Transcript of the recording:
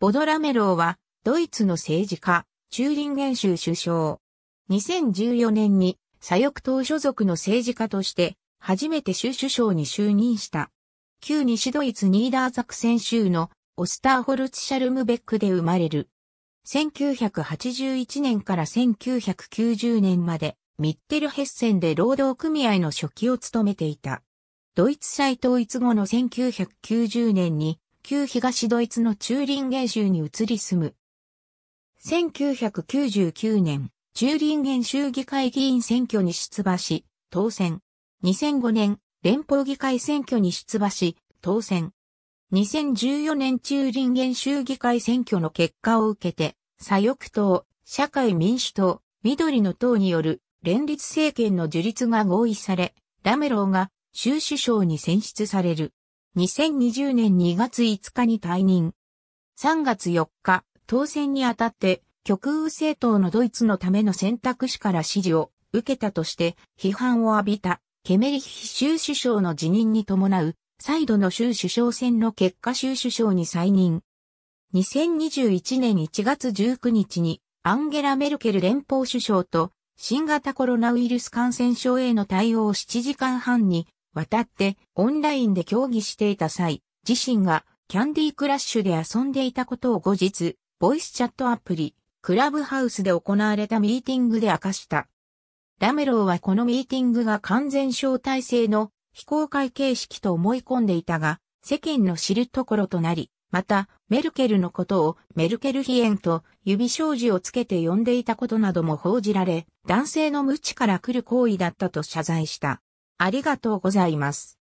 ボドラメローは、ドイツの政治家、チューリンゲン州首相。2014年に左翼党所属の政治家として、初めて州首相に就任した。旧西ドイツニーダーザクセン州のオスターホルツシャルムベックで生まれる。1981年から1990年までミッテルヘッセンで労働組合の初期を務めていた。ドイツ再統一後の1990年に旧東ドイツのチューリンゲン州に移り住む。1999年、チューリンゲン州議会議員選挙に出馬し、当選。2005年、連邦議会選挙に出馬し、当選。2014年チューリンゲン州議会選挙の結果を受けて、左翼党、社会民主党、緑の党による連立政権の樹立が合意され、ラメローが州首相に選出される。2020年2月5日に退任。3月4日、当選にあたって、極右政党のドイツのための選択肢から支持を受けたとして批判を浴びたケメリヒ州首相の辞任に伴う再度の州首相選の結果州首相に再任。2021年1月19日にアンゲラ・メルケル連邦首相と新型コロナウイルス感染症への対応を7時間半に渡ってオンラインで競技していた際、自身がキャンディークラッシュで遊んでいたことを後日、ボイスチャットアプリ、クラブハウスで行われたミーティングで明かした。ラメローはこのミーティングが完全招待制の非公開形式と思い込んでいたが、世間の知るところとなり、また、メルケルのことをメルケルヒエンと指障子をつけて呼んでいたことなども報じられ、男性の無知から来る行為だったと謝罪した。ありがとうございます。